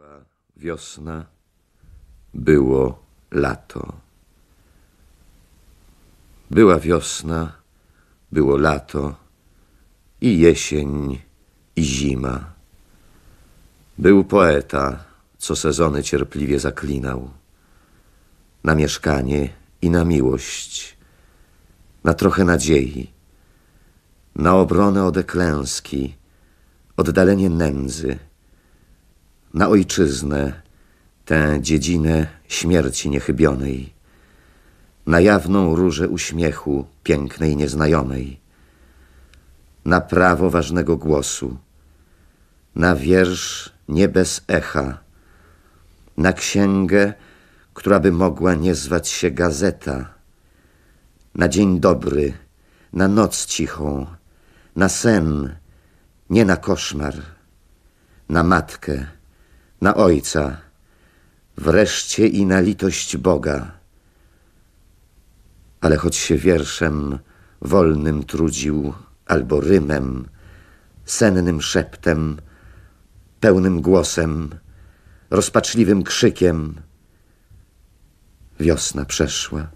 Była wiosna, było lato. Była wiosna, było lato i jesień i zima. Był poeta, co sezony cierpliwie zaklinał. Na mieszkanie i na miłość, na trochę nadziei, na obronę od klęski, oddalenie nędzy – na ojczyznę, tę dziedzinę śmierci niechybionej, na jawną różę uśmiechu pięknej nieznajomej, na prawo ważnego głosu, na wiersz nie bez echa, na księgę, która by mogła nie zwać się gazeta, na dzień dobry, na noc cichą, na sen, nie na koszmar, na matkę, na Ojca, wreszcie i na litość Boga. Ale choć się wierszem wolnym trudził, albo rymem, sennym szeptem, pełnym głosem, rozpaczliwym krzykiem, wiosna przeszła,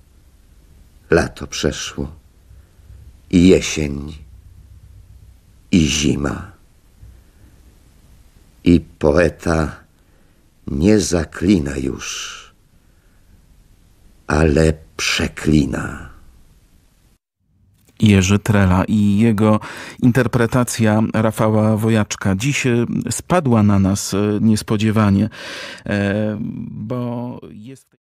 lato przeszło i jesień i zima. I poeta nie zaklina już, ale przeklina. Jerzy Trela i jego interpretacja Rafała Wojaczka dziś e, spadła na nas e, niespodziewanie, e, bo jest.